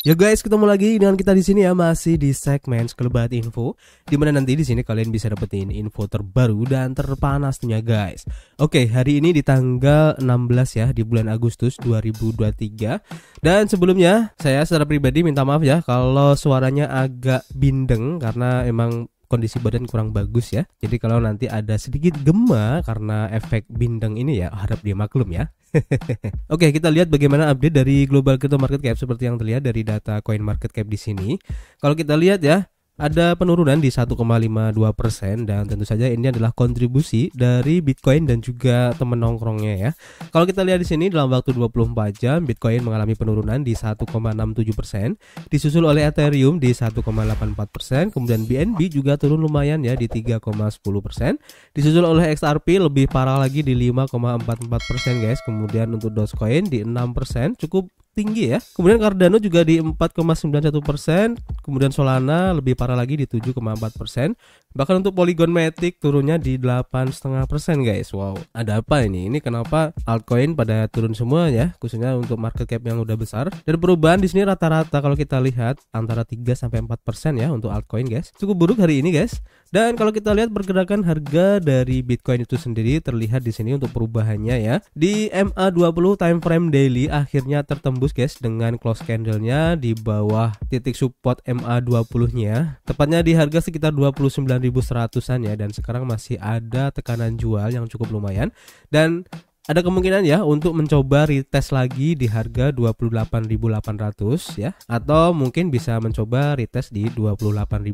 Yo guys, ketemu lagi dengan kita di sini ya masih di segmen Sekelebat Info di mana nanti di sini kalian bisa dapetin info terbaru dan terpanasnya guys. Oke, hari ini di tanggal 16 ya di bulan Agustus 2023. Dan sebelumnya saya secara pribadi minta maaf ya kalau suaranya agak bindeng karena emang kondisi badan kurang bagus ya. Jadi kalau nanti ada sedikit gema karena efek bindeng ini ya harap dia maklum ya. Oke, kita lihat bagaimana update dari global crypto market cap seperti yang terlihat dari data coin market cap di sini. Kalau kita lihat ya, ada penurunan di 1,52 persen dan tentu saja ini adalah kontribusi dari Bitcoin dan juga temen nongkrongnya ya. Kalau kita lihat di sini dalam waktu 24 jam Bitcoin mengalami penurunan di 1,67 persen, disusul oleh Ethereum di 1,84 persen, kemudian BNB juga turun lumayan ya di 3,10 persen, disusul oleh XRP lebih parah lagi di 5,44 persen guys, kemudian untuk Dogecoin di 6 persen cukup tinggi ya. Kemudian Cardano juga di 4,91 persen, kemudian Solana lebih parah lagi di 7,4 persen. Bahkan untuk Polygon Matic turunnya di 8,5 persen guys. Wow, ada apa ini? Ini kenapa altcoin pada turun semua ya, khususnya untuk market cap yang udah besar. Dan perubahan di sini rata-rata kalau kita lihat antara 3 sampai 4 persen ya untuk altcoin guys. Cukup buruk hari ini guys. Dan kalau kita lihat pergerakan harga dari Bitcoin itu sendiri terlihat di sini untuk perubahannya ya. Di MA20 time frame daily akhirnya tertembus tembus guys dengan close candlenya di bawah titik support MA20 nya tepatnya di harga sekitar 29.100an ya dan sekarang masih ada tekanan jual yang cukup lumayan dan ada kemungkinan ya untuk mencoba retest lagi di harga 28.800 ya atau mungkin bisa mencoba retest di 28.500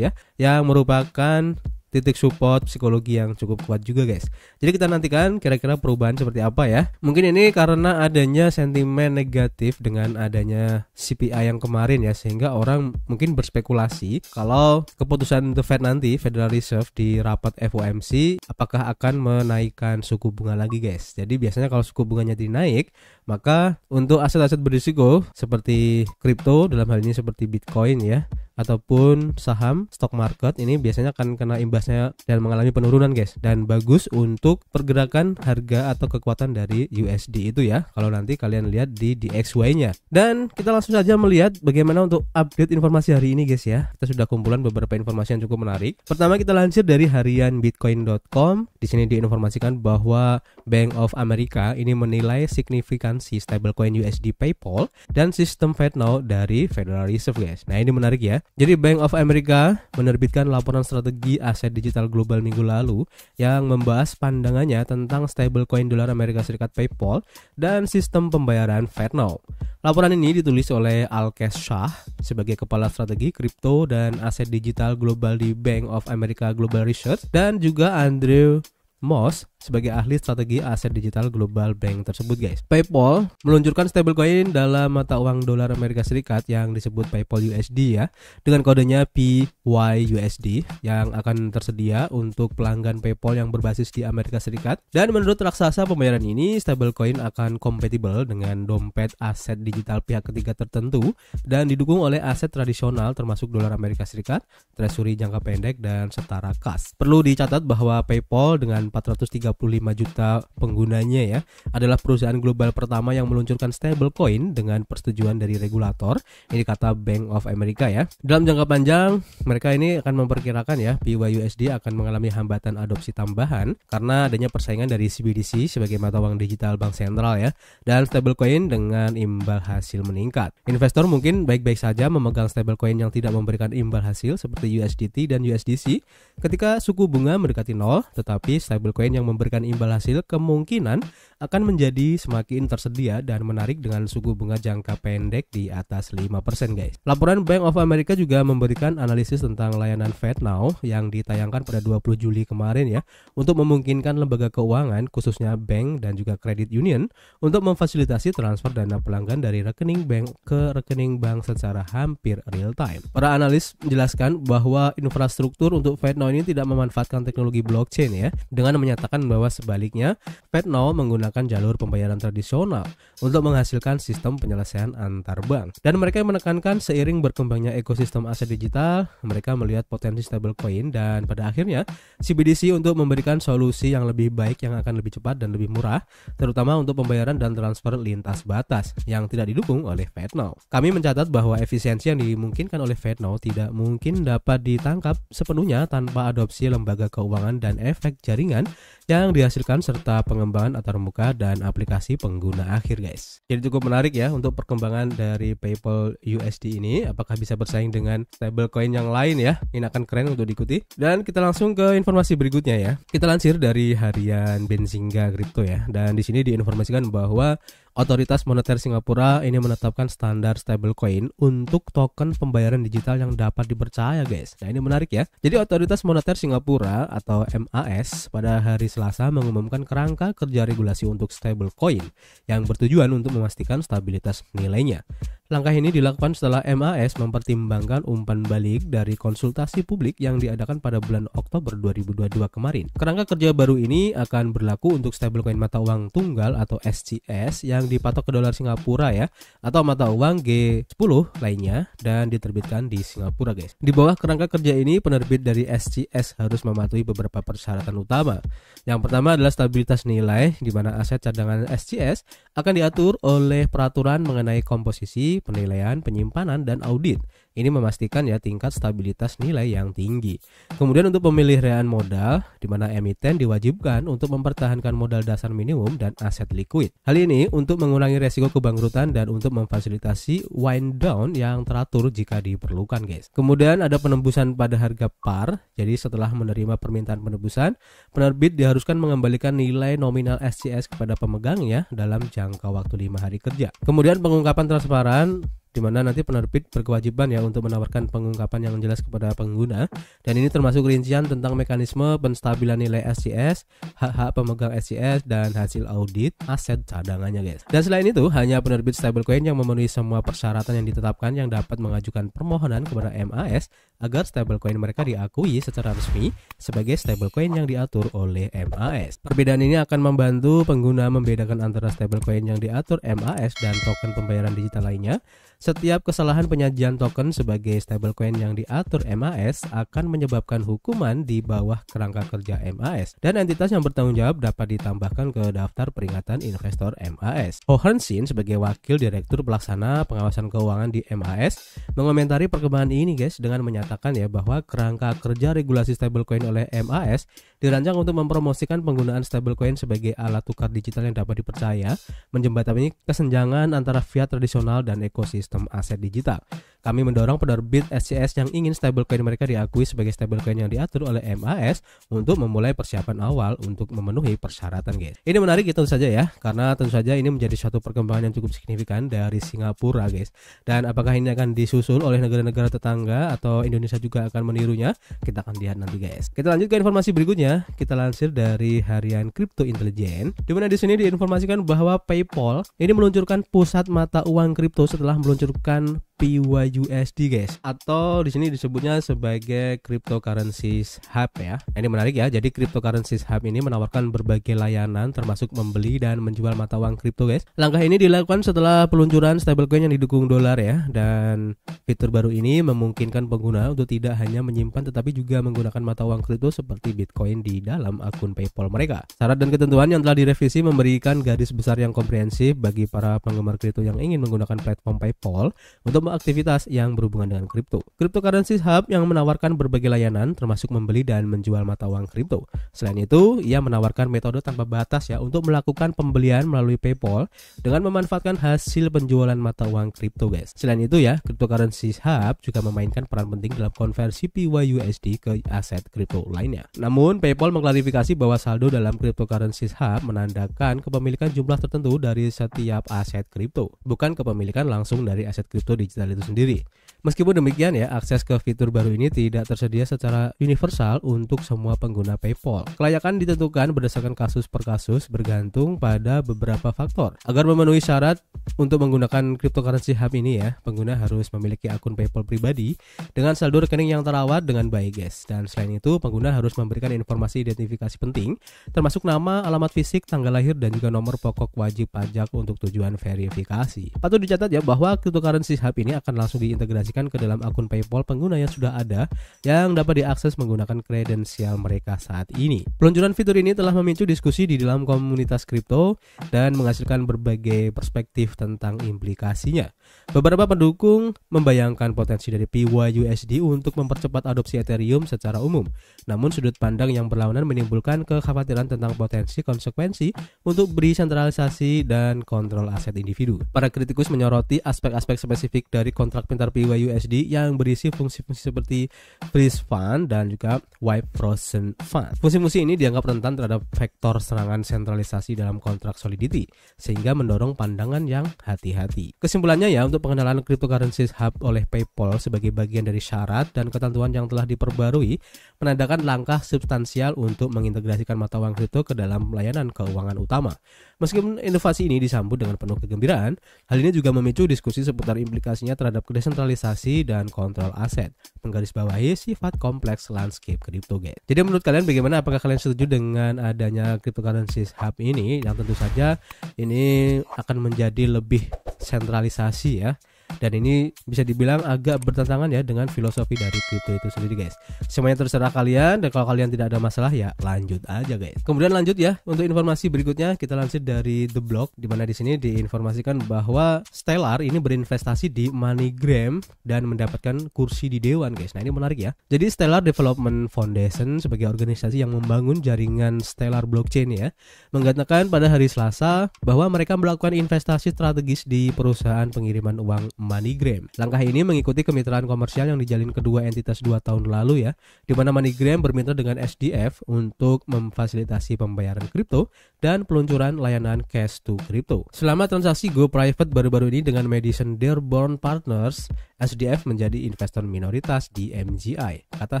ya yang merupakan titik support psikologi yang cukup kuat juga guys. Jadi kita nantikan kira-kira perubahan seperti apa ya. Mungkin ini karena adanya sentimen negatif dengan adanya CPI yang kemarin ya sehingga orang mungkin berspekulasi kalau keputusan The Fed nanti Federal Reserve di rapat FOMC apakah akan menaikkan suku bunga lagi guys. Jadi biasanya kalau suku bunganya dinaik maka untuk aset-aset berisiko seperti kripto dalam hal ini seperti Bitcoin ya ataupun saham stock market ini biasanya akan kena imbasnya dan mengalami penurunan guys dan bagus untuk pergerakan harga atau kekuatan dari USD itu ya kalau nanti kalian lihat di DXY-nya dan kita langsung saja melihat bagaimana untuk update informasi hari ini guys ya kita sudah kumpulan beberapa informasi yang cukup menarik pertama kita lansir dari harian bitcoin.com di sini diinformasikan bahwa Bank of America ini menilai signifikansi stablecoin USD PayPal dan sistem FedNow dari Federal Reserve guys nah ini menarik ya jadi Bank of America menerbitkan laporan strategi aset digital global minggu lalu yang membahas pandangannya tentang stablecoin dolar Amerika Serikat PayPal dan sistem pembayaran FedNow. Laporan ini ditulis oleh Alkes Shah sebagai kepala strategi kripto dan aset digital global di Bank of America Global Research dan juga Andrew Moss sebagai ahli strategi aset digital global bank tersebut guys. PayPal meluncurkan stablecoin dalam mata uang dolar Amerika Serikat yang disebut PayPal USD ya dengan kodenya PYUSD yang akan tersedia untuk pelanggan PayPal yang berbasis di Amerika Serikat dan menurut raksasa pembayaran ini stablecoin akan kompatibel dengan dompet aset digital pihak ketiga tertentu dan didukung oleh aset tradisional termasuk dolar Amerika Serikat, treasury jangka pendek dan setara kas. Perlu dicatat bahwa PayPal dengan 430 35 juta penggunanya ya, adalah perusahaan global pertama yang meluncurkan stablecoin dengan persetujuan dari regulator, ini kata Bank of America ya. Dalam jangka panjang, mereka ini akan memperkirakan ya BYUSD akan mengalami hambatan adopsi tambahan karena adanya persaingan dari CBDC sebagai mata uang digital bank sentral ya, dan stablecoin dengan imbal hasil meningkat. Investor mungkin baik-baik saja memegang stablecoin yang tidak memberikan imbal hasil seperti USDT dan USDC ketika suku bunga mendekati nol, tetapi stablecoin yang memberikan imbal hasil kemungkinan akan menjadi semakin tersedia dan menarik dengan suku bunga jangka pendek di atas 5% guys. Laporan Bank of America juga memberikan analisis tentang layanan Fed Now yang ditayangkan pada 20 Juli kemarin ya untuk memungkinkan lembaga keuangan khususnya bank dan juga credit union untuk memfasilitasi transfer dana pelanggan dari rekening bank ke rekening bank secara hampir real time. Para analis menjelaskan bahwa infrastruktur untuk Fed Now ini tidak memanfaatkan teknologi blockchain ya dengan menyatakan bahwa sebaliknya FedNow menggunakan jalur pembayaran tradisional untuk menghasilkan sistem penyelesaian antar bank. Dan mereka menekankan seiring berkembangnya ekosistem aset digital, mereka melihat potensi stablecoin dan pada akhirnya CBDC untuk memberikan solusi yang lebih baik yang akan lebih cepat dan lebih murah, terutama untuk pembayaran dan transfer lintas batas yang tidak didukung oleh FedNow. Kami mencatat bahwa efisiensi yang dimungkinkan oleh FedNow tidak mungkin dapat ditangkap sepenuhnya tanpa adopsi lembaga keuangan dan efek jaringan yang yang dihasilkan serta pengembangan antar muka dan aplikasi pengguna akhir guys. Jadi cukup menarik ya untuk perkembangan dari PayPal USD ini apakah bisa bersaing dengan stablecoin yang lain ya. Ini akan keren untuk diikuti. Dan kita langsung ke informasi berikutnya ya. Kita lansir dari harian Benzinga Crypto ya dan di sini diinformasikan bahwa Otoritas Moneter Singapura ini menetapkan standar stablecoin untuk token pembayaran digital yang dapat dipercaya, guys. Nah, ini menarik ya. Jadi Otoritas Moneter Singapura atau MAS pada hari Selasa mengumumkan kerangka kerja regulasi untuk stablecoin yang bertujuan untuk memastikan stabilitas nilainya. Langkah ini dilakukan setelah MAS mempertimbangkan umpan balik dari konsultasi publik yang diadakan pada bulan Oktober 2022 kemarin. Kerangka kerja baru ini akan berlaku untuk stablecoin mata uang tunggal atau SCS yang dipatok ke dolar Singapura ya, atau mata uang G10 lainnya dan diterbitkan di Singapura guys. Di bawah kerangka kerja ini penerbit dari SCS harus mematuhi beberapa persyaratan utama. Yang pertama adalah stabilitas nilai di mana aset cadangan SCS akan diatur oleh peraturan mengenai komposisi penilaian, penyimpanan, dan audit ini memastikan ya tingkat stabilitas nilai yang tinggi. Kemudian untuk pemeliharaan modal, di mana emiten diwajibkan untuk mempertahankan modal dasar minimum dan aset liquid. Hal ini untuk mengurangi resiko kebangkrutan dan untuk memfasilitasi wind down yang teratur jika diperlukan guys. Kemudian ada penembusan pada harga par. Jadi setelah menerima permintaan penebusan, penerbit diharuskan mengembalikan nilai nominal SCS kepada pemegangnya dalam jangka waktu lima hari kerja. Kemudian pengungkapan transparan di mana nanti penerbit berkewajiban ya untuk menawarkan pengungkapan yang jelas kepada pengguna dan ini termasuk rincian tentang mekanisme penstabilan nilai SCS, hak-hak pemegang SCS dan hasil audit aset cadangannya guys. Dan selain itu hanya penerbit stablecoin yang memenuhi semua persyaratan yang ditetapkan yang dapat mengajukan permohonan kepada MAS agar stablecoin mereka diakui secara resmi sebagai stablecoin yang diatur oleh MAS. Perbedaan ini akan membantu pengguna membedakan antara stablecoin yang diatur MAS dan token pembayaran digital lainnya setiap kesalahan penyajian token sebagai stablecoin yang diatur MAS akan menyebabkan hukuman di bawah kerangka kerja MAS dan entitas yang bertanggung jawab dapat ditambahkan ke daftar peringatan investor MAS. Hohensin Sin sebagai wakil direktur pelaksana pengawasan keuangan di MAS mengomentari perkembangan ini guys dengan menyatakan ya bahwa kerangka kerja regulasi stablecoin oleh MAS dirancang untuk mempromosikan penggunaan stablecoin sebagai alat tukar digital yang dapat dipercaya menjembatani kesenjangan antara fiat tradisional dan ekosistem sistem aset digital. Kami mendorong penerbit SCS yang ingin stablecoin mereka diakui sebagai stablecoin yang diatur oleh MAS untuk memulai persiapan awal untuk memenuhi persyaratan guys. Ini menarik itu ya, saja ya, karena tentu saja ini menjadi suatu perkembangan yang cukup signifikan dari Singapura guys. Dan apakah ini akan disusul oleh negara-negara tetangga atau Indonesia juga akan menirunya? Kita akan lihat nanti guys. Kita lanjut ke informasi berikutnya. Kita lansir dari harian Crypto intelligence di mana di sini diinformasikan bahwa PayPal ini meluncurkan pusat mata uang kripto setelah meluncurkan PYUSD guys atau di sini disebutnya sebagai cryptocurrency hub ya. Nah, ini menarik ya. Jadi cryptocurrency hub ini menawarkan berbagai layanan termasuk membeli dan menjual mata uang kripto guys. Langkah ini dilakukan setelah peluncuran stablecoin yang didukung dolar ya dan fitur baru ini memungkinkan pengguna untuk tidak hanya menyimpan tetapi juga menggunakan mata uang kripto seperti Bitcoin di dalam akun PayPal mereka. Syarat dan ketentuan yang telah direvisi memberikan garis besar yang komprehensif bagi para penggemar kripto yang ingin menggunakan platform PayPal untuk semua aktivitas yang berhubungan dengan kripto. Cryptocurrency Hub yang menawarkan berbagai layanan termasuk membeli dan menjual mata uang kripto. Selain itu, ia menawarkan metode tanpa batas ya untuk melakukan pembelian melalui PayPal dengan memanfaatkan hasil penjualan mata uang kripto, guys. Selain itu ya, Cryptocurrency Hub juga memainkan peran penting dalam konversi PYUSD ke aset kripto lainnya. Namun, PayPal mengklarifikasi bahwa saldo dalam Cryptocurrency Hub menandakan kepemilikan jumlah tertentu dari setiap aset kripto, bukan kepemilikan langsung dari aset kripto digital digital itu sendiri. Meskipun demikian ya, akses ke fitur baru ini tidak tersedia secara universal untuk semua pengguna PayPal. Kelayakan ditentukan berdasarkan kasus per kasus bergantung pada beberapa faktor. Agar memenuhi syarat untuk menggunakan cryptocurrency hub ini ya, pengguna harus memiliki akun PayPal pribadi dengan saldo rekening yang terawat dengan baik guys. Dan selain itu, pengguna harus memberikan informasi identifikasi penting termasuk nama, alamat fisik, tanggal lahir dan juga nomor pokok wajib pajak untuk tujuan verifikasi. Patut dicatat ya bahwa cryptocurrency hub ini ini akan langsung diintegrasikan ke dalam akun PayPal pengguna yang sudah ada yang dapat diakses menggunakan kredensial mereka saat ini. Peluncuran fitur ini telah memicu diskusi di dalam komunitas kripto dan menghasilkan berbagai perspektif tentang implikasinya. Beberapa pendukung membayangkan potensi dari PYUSD untuk mempercepat adopsi Ethereum secara umum. Namun sudut pandang yang berlawanan menimbulkan kekhawatiran tentang potensi konsekuensi untuk beri sentralisasi dan kontrol aset individu. Para kritikus menyoroti aspek-aspek spesifik dari kontrak pintar PYUSD yang berisi fungsi-fungsi seperti freeze fund dan juga wipe frozen fund. Fungsi-fungsi ini dianggap rentan terhadap vektor serangan sentralisasi dalam kontrak solidity sehingga mendorong pandangan yang hati-hati. Kesimpulannya ya untuk pengenalan cryptocurrency hub oleh PayPal sebagai bagian dari syarat dan ketentuan yang telah diperbarui menandakan langkah substansial untuk mengintegrasikan mata uang kripto ke dalam layanan keuangan utama. Meskipun inovasi ini disambut dengan penuh kegembiraan, hal ini juga memicu diskusi seputar implikasi implikasinya terhadap desentralisasi dan kontrol aset, menggarisbawahi sifat kompleks landscape CryptoGate. Jadi menurut kalian bagaimana? Apakah kalian setuju dengan adanya cryptocurrency hub ini? Yang tentu saja ini akan menjadi lebih sentralisasi ya dan ini bisa dibilang agak bertentangan ya dengan filosofi dari crypto itu sendiri guys semuanya terserah kalian dan kalau kalian tidak ada masalah ya lanjut aja guys kemudian lanjut ya untuk informasi berikutnya kita lanjut dari The Block dimana mana di sini diinformasikan bahwa Stellar ini berinvestasi di MoneyGram dan mendapatkan kursi di dewan guys nah ini menarik ya jadi Stellar Development Foundation sebagai organisasi yang membangun jaringan Stellar blockchain ya mengatakan pada hari Selasa bahwa mereka melakukan investasi strategis di perusahaan pengiriman uang MoneyGram. Langkah ini mengikuti kemitraan komersial yang dijalin kedua entitas dua tahun lalu ya, di mana MoneyGram bermitra dengan SDF untuk memfasilitasi pembayaran kripto dan peluncuran layanan cash to crypto. Selama transaksi Go Private baru-baru ini dengan Madison Dearborn Partners, SDF menjadi investor minoritas di MGI, kata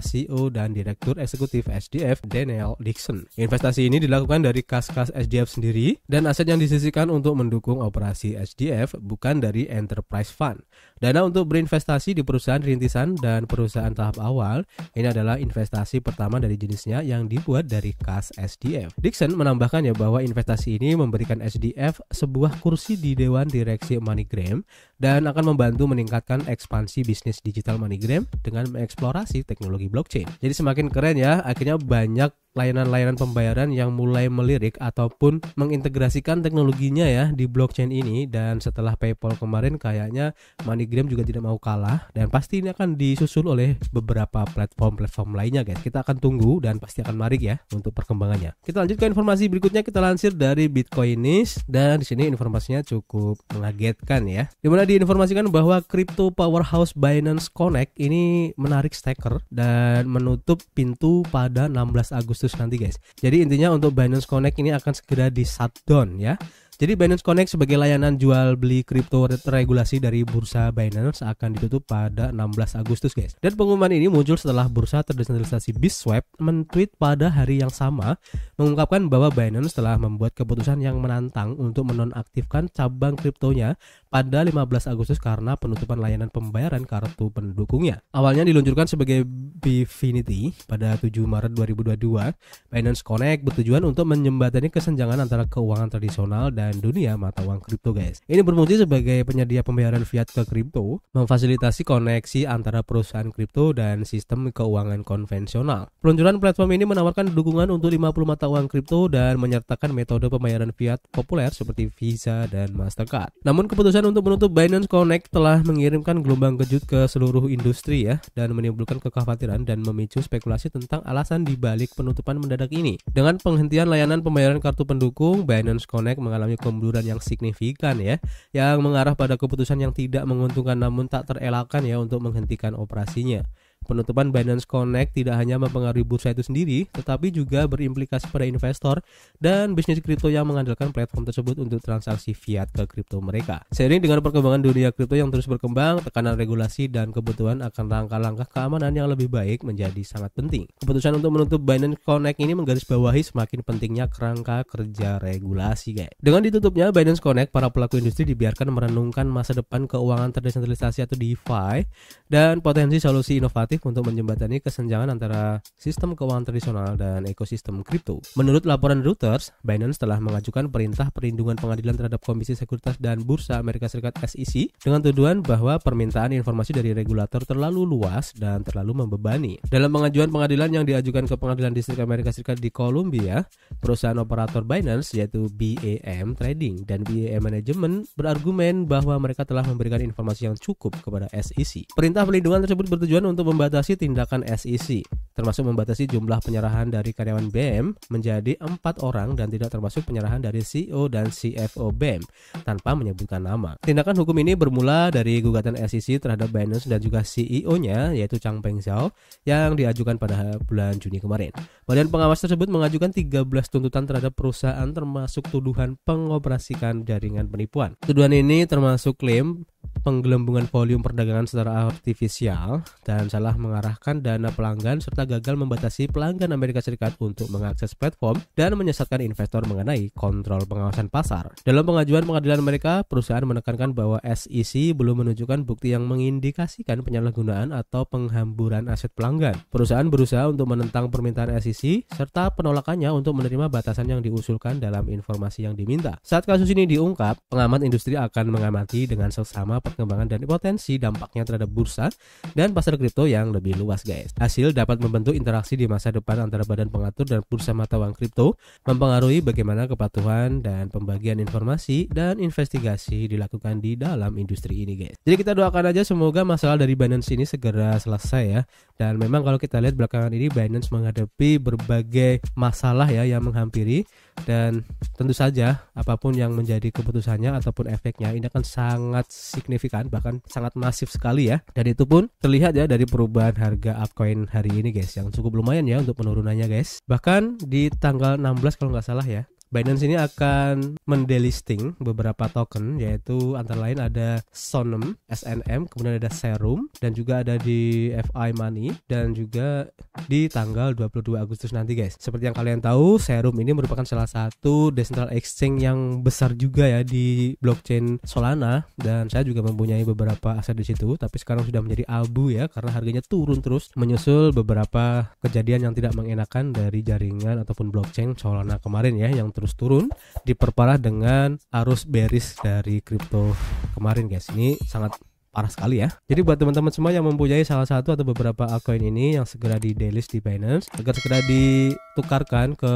CEO dan Direktur Eksekutif SDF Daniel Dixon. Investasi ini dilakukan dari kas-kas SDF sendiri dan aset yang disisikan untuk mendukung operasi SDF bukan dari enterprise fund depan. Dana untuk berinvestasi di perusahaan rintisan dan perusahaan tahap awal ini adalah investasi pertama dari jenisnya yang dibuat dari kas SDF. Dixon menambahkan ya bahwa investasi ini memberikan SDF sebuah kursi di Dewan Direksi MoneyGram dan akan membantu meningkatkan ekspansi bisnis digital MoneyGram dengan mengeksplorasi teknologi blockchain. Jadi semakin keren ya, akhirnya banyak layanan-layanan pembayaran yang mulai melirik ataupun mengintegrasikan teknologinya ya di blockchain ini dan setelah PayPal kemarin kayaknya MoneyGram juga tidak mau kalah dan pasti ini akan disusul oleh beberapa platform-platform lainnya guys. Kita akan tunggu dan pasti akan marik ya untuk perkembangannya. Kita lanjut ke informasi berikutnya kita lansir dari Bitcoinis dan di sini informasinya cukup mengagetkan ya. Dimana diinformasikan bahwa crypto powerhouse Binance Connect ini menarik staker dan menutup pintu pada 16 Agustus Agustus nanti guys. Jadi intinya untuk Binance Connect ini akan segera di shutdown ya. Jadi Binance Connect sebagai layanan jual beli kripto regulasi dari bursa Binance akan ditutup pada 16 Agustus guys. Dan pengumuman ini muncul setelah bursa terdesentralisasi Biswap mentweet pada hari yang sama mengungkapkan bahwa Binance telah membuat keputusan yang menantang untuk menonaktifkan cabang kriptonya pada 15 Agustus karena penutupan layanan pembayaran kartu pendukungnya. Awalnya diluncurkan sebagai Bfinity pada 7 Maret 2022, Binance Connect bertujuan untuk menyembatani kesenjangan antara keuangan tradisional dan dunia mata uang kripto guys. Ini berfungsi sebagai penyedia pembayaran fiat ke kripto, memfasilitasi koneksi antara perusahaan kripto dan sistem keuangan konvensional. Peluncuran platform ini menawarkan dukungan untuk 50 mata uang kripto dan menyertakan metode pembayaran fiat populer seperti Visa dan Mastercard. Namun keputusan untuk menutup Binance Connect telah mengirimkan gelombang kejut ke seluruh industri ya dan menimbulkan kekhawatiran dan memicu spekulasi tentang alasan dibalik penutupan mendadak ini. Dengan penghentian layanan pembayaran kartu pendukung, Binance Connect mengalami kemunduran yang signifikan ya yang mengarah pada keputusan yang tidak menguntungkan namun tak terelakkan ya untuk menghentikan operasinya. Penutupan Binance Connect tidak hanya mempengaruhi bursa itu sendiri, tetapi juga berimplikasi pada investor dan bisnis kripto yang mengandalkan platform tersebut untuk transaksi fiat ke kripto mereka. Seiring dengan perkembangan dunia kripto yang terus berkembang, tekanan regulasi dan kebutuhan akan langkah-langkah keamanan yang lebih baik menjadi sangat penting. Keputusan untuk menutup Binance Connect ini menggarisbawahi semakin pentingnya kerangka kerja regulasi, guys. Dengan ditutupnya Binance Connect, para pelaku industri dibiarkan merenungkan masa depan keuangan terdesentralisasi atau DeFi dan potensi solusi inovatif efektif untuk menjembatani kesenjangan antara sistem keuangan tradisional dan ekosistem kripto. Menurut laporan Reuters, Binance telah mengajukan perintah perlindungan pengadilan terhadap Komisi Sekuritas dan Bursa Amerika Serikat SEC dengan tuduhan bahwa permintaan informasi dari regulator terlalu luas dan terlalu membebani. Dalam pengajuan pengadilan yang diajukan ke Pengadilan Distrik Amerika Serikat di Columbia, perusahaan operator Binance yaitu BAM Trading dan BAM Management berargumen bahwa mereka telah memberikan informasi yang cukup kepada SEC. Perintah perlindungan tersebut bertujuan untuk membantu membatasi tindakan SEC, termasuk membatasi jumlah penyerahan dari karyawan BEM menjadi empat orang dan tidak termasuk penyerahan dari CEO dan CFO BEM tanpa menyebutkan nama. Tindakan hukum ini bermula dari gugatan SEC terhadap Binance dan juga CEO-nya yaitu Chang Peng Zhao yang diajukan pada bulan Juni kemarin. Badan pengawas tersebut mengajukan 13 tuntutan terhadap perusahaan termasuk tuduhan pengoperasikan jaringan penipuan. Tuduhan ini termasuk klaim penggelembungan volume perdagangan secara artifisial dan salah mengarahkan dana pelanggan serta gagal membatasi pelanggan Amerika Serikat untuk mengakses platform dan menyesatkan investor mengenai kontrol pengawasan pasar. Dalam pengajuan pengadilan mereka, perusahaan menekankan bahwa SEC belum menunjukkan bukti yang mengindikasikan penyalahgunaan atau penghamburan aset pelanggan. Perusahaan berusaha untuk menentang permintaan SEC serta penolakannya untuk menerima batasan yang diusulkan dalam informasi yang diminta. Saat kasus ini diungkap, pengamat industri akan mengamati dengan sesama kerjasama perkembangan dan potensi dampaknya terhadap bursa dan pasar kripto yang lebih luas guys. Hasil dapat membentuk interaksi di masa depan antara badan pengatur dan bursa mata uang kripto, mempengaruhi bagaimana kepatuhan dan pembagian informasi dan investigasi dilakukan di dalam industri ini guys. Jadi kita doakan aja semoga masalah dari Binance ini segera selesai ya. Dan memang kalau kita lihat belakangan ini Binance menghadapi berbagai masalah ya yang menghampiri dan tentu saja apapun yang menjadi keputusannya ataupun efeknya ini akan sangat signifikan bahkan sangat masif sekali ya dan itu pun terlihat ya dari perubahan harga altcoin hari ini guys yang cukup lumayan ya untuk penurunannya guys bahkan di tanggal 16 kalau nggak salah ya Binance ini akan mendelisting beberapa token yaitu antara lain ada Sonem, SNM, kemudian ada Serum dan juga ada di FI Money dan juga di tanggal 22 Agustus nanti guys. Seperti yang kalian tahu, Serum ini merupakan salah satu decentral exchange yang besar juga ya di blockchain Solana dan saya juga mempunyai beberapa aset di situ tapi sekarang sudah menjadi abu ya karena harganya turun terus menyusul beberapa kejadian yang tidak mengenakan dari jaringan ataupun blockchain Solana kemarin ya yang terus terus turun diperparah dengan arus bearish dari kripto kemarin guys. Ini sangat parah sekali ya. Jadi buat teman-teman semua yang mempunyai salah satu atau beberapa altcoin ini yang segera di delist di Binance agar segera ditukarkan ke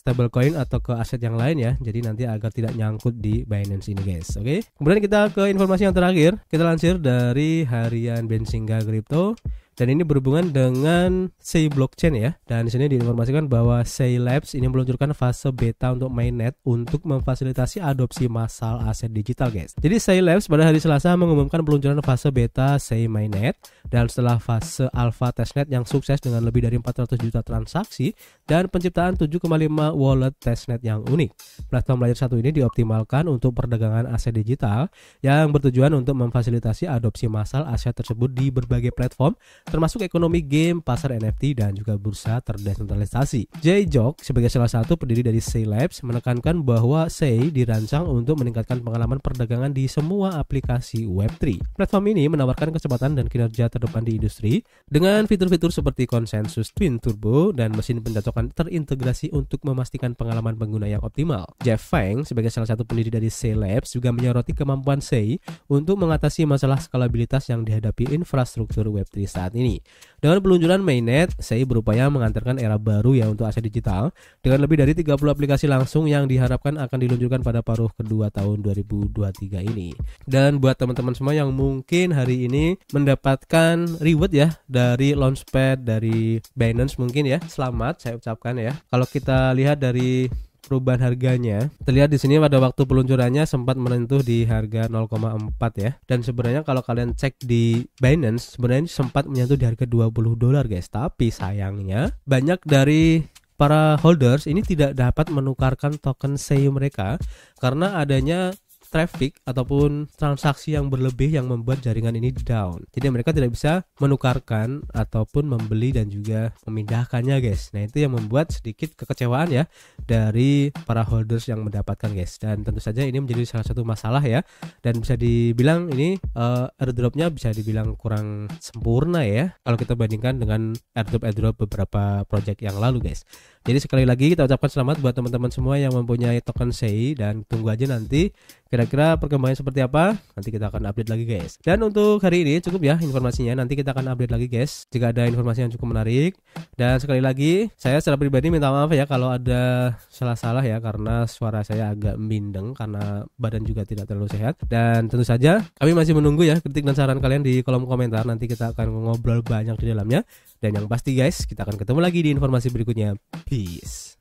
stablecoin atau ke aset yang lain ya. Jadi nanti agar tidak nyangkut di Binance ini guys. Oke. Kemudian kita ke informasi yang terakhir. Kita lansir dari harian Benzinga Crypto dan ini berhubungan dengan Sei blockchain ya. Dan di sini diinformasikan bahwa Sei Labs ini meluncurkan fase beta untuk mainnet untuk memfasilitasi adopsi massal aset digital, guys. Jadi Sei Labs pada hari Selasa mengumumkan peluncuran fase beta Sei mainnet dan setelah fase alpha testnet yang sukses dengan lebih dari 400 juta transaksi dan penciptaan 7,5 wallet testnet yang unik. Platform layer satu ini dioptimalkan untuk perdagangan aset digital yang bertujuan untuk memfasilitasi adopsi massal aset tersebut di berbagai platform termasuk ekonomi game, pasar NFT, dan juga bursa terdesentralisasi. Jay Jok sebagai salah satu pendiri dari Say Labs menekankan bahwa Say dirancang untuk meningkatkan pengalaman perdagangan di semua aplikasi Web3. Platform ini menawarkan kecepatan dan kinerja terdepan di industri dengan fitur-fitur seperti konsensus twin turbo dan mesin pencocokan terintegrasi untuk memastikan pengalaman pengguna yang optimal. Jeff Feng sebagai salah satu pendiri dari Say Labs juga menyoroti kemampuan Say untuk mengatasi masalah skalabilitas yang dihadapi infrastruktur Web3 saat saat ini. Dengan peluncuran mainnet, saya berupaya mengantarkan era baru ya untuk aset digital dengan lebih dari 30 aplikasi langsung yang diharapkan akan diluncurkan pada paruh kedua tahun 2023 ini. Dan buat teman-teman semua yang mungkin hari ini mendapatkan reward ya dari launchpad dari Binance mungkin ya, selamat saya ucapkan ya. Kalau kita lihat dari perubahan harganya. Terlihat di sini pada waktu peluncurannya sempat menentuh di harga 0,4 ya. Dan sebenarnya kalau kalian cek di Binance sebenarnya sempat menyentuh di harga 20 dolar guys. Tapi sayangnya banyak dari para holders ini tidak dapat menukarkan token SEI mereka karena adanya traffic ataupun transaksi yang berlebih yang membuat jaringan ini down. Jadi mereka tidak bisa menukarkan ataupun membeli dan juga memindahkannya guys. Nah itu yang membuat sedikit kekecewaan ya dari para holders yang mendapatkan guys. Dan tentu saja ini menjadi salah satu masalah ya. Dan bisa dibilang ini uh, airdropnya bisa dibilang kurang sempurna ya kalau kita bandingkan dengan airdrop airdrop beberapa project yang lalu guys. Jadi sekali lagi kita ucapkan selamat buat teman-teman semua yang mempunyai token SEI dan tunggu aja nanti kira-kira perkembangan seperti apa. Nanti kita akan update lagi guys. Dan untuk hari ini cukup ya informasinya. Nanti kita akan update lagi guys jika ada informasi yang cukup menarik. Dan sekali lagi saya secara pribadi minta maaf ya kalau ada salah-salah ya karena suara saya agak mindeng karena badan juga tidak terlalu sehat. Dan tentu saja kami masih menunggu ya kritik dan saran kalian di kolom komentar. Nanti kita akan ngobrol banyak di dalamnya. Dan yang pasti guys, kita akan ketemu lagi di informasi berikutnya. Peace.